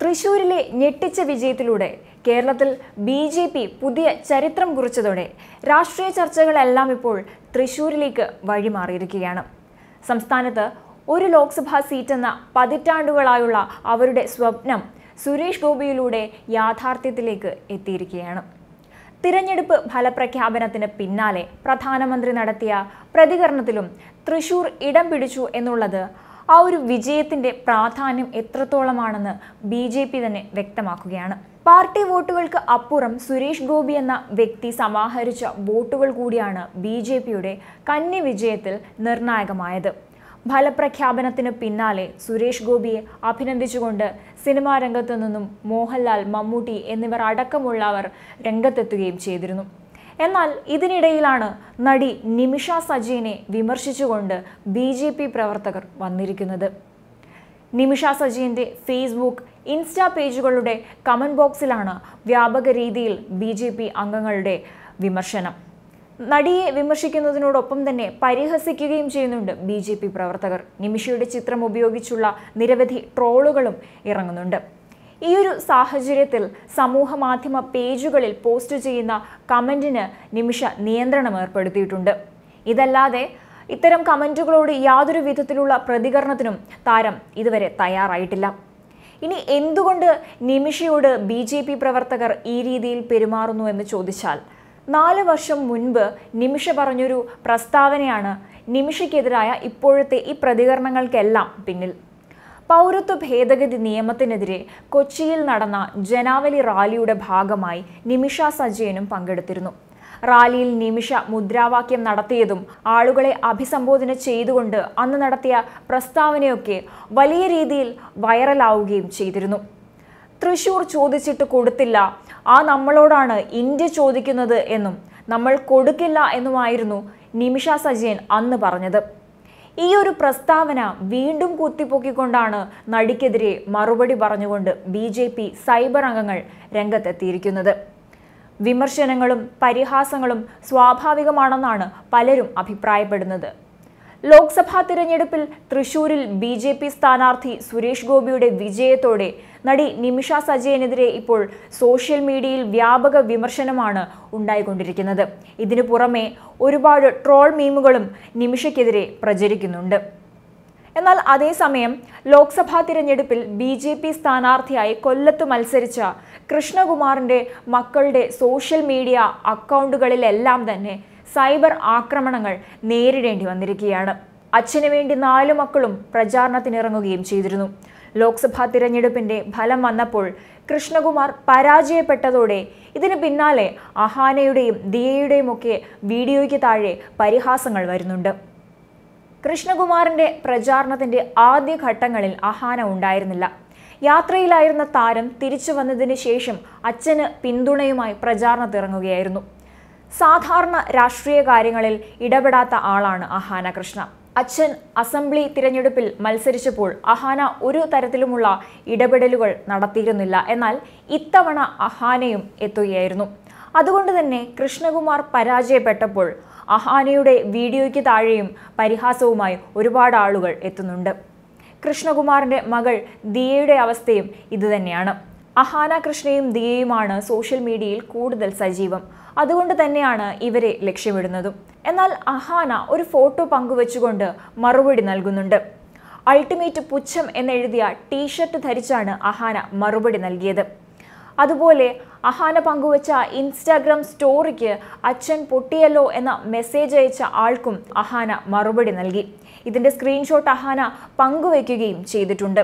തൃശൂരിലെ ഞെട്ടിച്ച വിജയത്തിലൂടെ കേരളത്തിൽ ബി ജെ പി പുതിയ ചരിത്രം കുറിച്ചതോടെ രാഷ്ട്രീയ ചർച്ചകളെല്ലാം ഇപ്പോൾ തൃശൂരിലേക്ക് വഴിമാറിയിരിക്കുകയാണ് സംസ്ഥാനത്ത് ഒരു ലോക്സഭാ സീറ്റെന്ന പതിറ്റാണ്ടുകളായുള്ള അവരുടെ സ്വപ്നം സുരേഷ് ഗോപിയിലൂടെ യാഥാർത്ഥ്യത്തിലേക്ക് എത്തിയിരിക്കുകയാണ് തിരഞ്ഞെടുപ്പ് ഫലപ്രഖ്യാപനത്തിന് പിന്നാലെ പ്രധാനമന്ത്രി നടത്തിയ പ്രതികരണത്തിലും തൃശൂർ ഇടം പിടിച്ചു എന്നുള്ളത് ആ ഒരു വിജയത്തിന്റെ പ്രാധാന്യം എത്രത്തോളമാണെന്ന് ബി ജെ പി തന്നെ വ്യക്തമാക്കുകയാണ് പാർട്ടി വോട്ടുകൾക്ക് അപ്പുറം സുരേഷ് ഗോപി എന്ന വ്യക്തി സമാഹരിച്ച വോട്ടുകൾ കൂടിയാണ് ബി ജെ പിയുടെ കന്നി വിജയത്തിൽ നിർണായകമായത് ഫലപ്രഖ്യാപനത്തിന് പിന്നാലെ സുരേഷ് ഗോപിയെ അഭിനന്ദിച്ചുകൊണ്ട് സിനിമാ രംഗത്തു നിന്നും മോഹൻലാൽ മമ്മൂട്ടി എന്നിവർ അടക്കമുള്ളവർ രംഗത്തെത്തുകയും ചെയ്തിരുന്നു എന്നാൽ ഇതിനിടയിലാണ് നടി നിമിഷ സജീനെ വിമർശിച്ചുകൊണ്ട് ബി ജെ പി പ്രവർത്തകർ വന്നിരിക്കുന്നത് നിമിഷ സജീൻ്റെ ഫേസ്ബുക്ക് ഇൻസ്റ്റാ പേജുകളുടെ കമൻറ്റ് ബോക്സിലാണ് വ്യാപക രീതിയിൽ ബി ജെ പി അംഗങ്ങളുടെ വിമർശനം നടിയെ വിമർശിക്കുന്നതിനോടൊപ്പം തന്നെ പരിഹസിക്കുകയും ചെയ്യുന്നുണ്ട് ബി പ്രവർത്തകർ നിമിഷയുടെ ചിത്രം ഉപയോഗിച്ചുള്ള നിരവധി ട്രോളുകളും ഇറങ്ങുന്നുണ്ട് ഈ ഒരു സാഹചര്യത്തിൽ സമൂഹ മാധ്യമ പേജുകളിൽ പോസ്റ്റ് ചെയ്യുന്ന കമൻറ്റിന് നിമിഷ നിയന്ത്രണം ഏർപ്പെടുത്തിയിട്ടുണ്ട് ഇതല്ലാതെ ഇത്തരം കമൻറ്റുകളോട് യാതൊരു വിധത്തിലുള്ള പ്രതികരണത്തിനും താരം ഇതുവരെ തയ്യാറായിട്ടില്ല ഇനി എന്തുകൊണ്ട് നിമിഷയോട് ബി ജെ പി പ്രവർത്തകർ ഈ രീതിയിൽ പെരുമാറുന്നു എന്ന് ചോദിച്ചാൽ നാല് വർഷം മുൻപ് നിമിഷ പറഞ്ഞൊരു പ്രസ്താവനയാണ് നിമിഷയ്ക്കെതിരായ ഇപ്പോഴത്തെ ഈ പ്രതികരണങ്ങൾക്കെല്ലാം പിന്നിൽ പൗരത്വ ഭേദഗതി നിയമത്തിനെതിരെ കൊച്ചിയിൽ നടന്ന ജനാവലി റാലിയുടെ ഭാഗമായി നിമിഷ സജയനും പങ്കെടുത്തിരുന്നു റാലിയിൽ നിമിഷ മുദ്രാവാക്യം നടത്തിയതും ആളുകളെ അഭിസംബോധന ചെയ്തുകൊണ്ട് അന്ന് നടത്തിയ പ്രസ്താവനയൊക്കെ വലിയ രീതിയിൽ വൈറലാവുകയും ചെയ്തിരുന്നു തൃശൂർ ചോദിച്ചിട്ട് കൊടുത്തില്ല ആ നമ്മളോടാണ് ഇന്ത്യ ചോദിക്കുന്നത് എന്നും നമ്മൾ കൊടുക്കില്ല എന്നുമായിരുന്നു നിമിഷ സജയൻ അന്ന് പറഞ്ഞത് ഈ ഒരു പ്രസ്താവന വീണ്ടും കുത്തിപ്പൊക്കിക്കൊണ്ടാണ് നടിക്കെതിരെ മറുപടി പറഞ്ഞുകൊണ്ട് ബി ജെ പി സൈബർ അംഗങ്ങൾ രംഗത്തെത്തിയിരിക്കുന്നത് വിമർശനങ്ങളും പരിഹാസങ്ങളും സ്വാഭാവികമാണെന്നാണ് പലരും അഭിപ്രായപ്പെടുന്നത് ലോക്സഭാ തിരഞ്ഞെടുപ്പിൽ തൃശൂരിൽ ബി ജെ പി സ്ഥാനാർത്ഥി സുരേഷ് ഗോപിയുടെ വിജയത്തോടെ നടി നിമിഷ സജയനെതിരെ ഇപ്പോൾ സോഷ്യൽ മീഡിയയിൽ വ്യാപക വിമർശനമാണ് ഉണ്ടായിക്കൊണ്ടിരിക്കുന്നത് ഇതിനു പുറമെ ഒരുപാട് ട്രോൾ മീമുകളും നിമിഷയ്ക്കെതിരെ പ്രചരിക്കുന്നുണ്ട് എന്നാൽ അതേസമയം ലോക്സഭാ തിരഞ്ഞെടുപ്പിൽ ബി ജെ പി സ്ഥാനാർത്ഥിയായി കൊല്ലത്ത് മത്സരിച്ച കൃഷ്ണകുമാറിൻ്റെ മക്കളുടെ സോഷ്യൽ മീഡിയ അക്കൗണ്ടുകളിലെല്ലാം തന്നെ സൈബർ ആക്രമണങ്ങൾ നേരിടേണ്ടി വന്നിരിക്കുകയാണ് അച്ഛനു വേണ്ടി നാലു മക്കളും പ്രചാരണത്തിനിറങ്ങുകയും ചെയ്തിരുന്നു ലോക്സഭാ തിരഞ്ഞെടുപ്പിന്റെ ഫലം വന്നപ്പോൾ കൃഷ്ണകുമാർ പരാജയപ്പെട്ടതോടെ ഇതിന് പിന്നാലെ അഹാനയുടെയും ദിയയുടെയും ഒക്കെ വീഡിയോയ്ക്ക് താഴെ പരിഹാസങ്ങൾ വരുന്നുണ്ട് കൃഷ്ണകുമാറിന്റെ പ്രചാരണത്തിന്റെ ആദ്യ ഘട്ടങ്ങളിൽ അഹാന ഉണ്ടായിരുന്നില്ല യാത്രയിലായിരുന്ന താരം തിരിച്ചു വന്നതിന് ശേഷം അച്ഛന് പിന്തുണയുമായി പ്രചാരണത്തിറങ്ങുകയായിരുന്നു സാധാരണ രാഷ്ട്രീയ കാര്യങ്ങളിൽ ഇടപെടാത്ത ആളാണ് അഹാന കൃഷ്ണ അച്ഛൻ അസംബ്ലി തിരഞ്ഞെടുപ്പിൽ മത്സരിച്ചപ്പോൾ അഹാന ഒരു തരത്തിലുമുള്ള ഇടപെടലുകൾ നടത്തിയിരുന്നില്ല എന്നാൽ ഇത്തവണ അഹാനയും എത്തുകയായിരുന്നു അതുകൊണ്ട് തന്നെ കൃഷ്ണകുമാർ പരാജയപ്പെട്ടപ്പോൾ അഹാനയുടെ വീഡിയോയ്ക്ക് താഴെയും പരിഹാസവുമായി ഒരുപാട് ആളുകൾ എത്തുന്നുണ്ട് കൃഷ്ണകുമാറിൻ്റെ മകൾ ദിയയുടെ അവസ്ഥയും ഇതുതന്നെയാണ് അഹാന കൃഷ്ണയും ദിയയുമാണ് സോഷ്യൽ മീഡിയയിൽ കൂടുതൽ സജീവം അതുകൊണ്ട് തന്നെയാണ് ഇവരെ ലക്ഷ്യമിടുന്നതും എന്നാൽ അഹാന ഒരു ഫോട്ടോ പങ്കുവച്ചുകൊണ്ട് മറുപടി നൽകുന്നുണ്ട് അൾട്ടിമേറ്റ് പുച്ഛം എന്നെഴുതിയ ടീഷർട്ട് ധരിച്ചാണ് അഹാന മറുപടി നൽകിയത് അതുപോലെ അഹാന പങ്കുവച്ച ഇൻസ്റ്റാഗ്രാം സ്റ്റോറിക്ക് അച്ഛൻ പൊട്ടിയല്ലോ എന്ന മെസ്സേജ് അയച്ച ആൾക്കും അഹാന മറുപടി നൽകി ഇതിൻ്റെ സ്ക്രീൻഷോട്ട് അഹാന പങ്കുവയ്ക്കുകയും ചെയ്തിട്ടുണ്ട്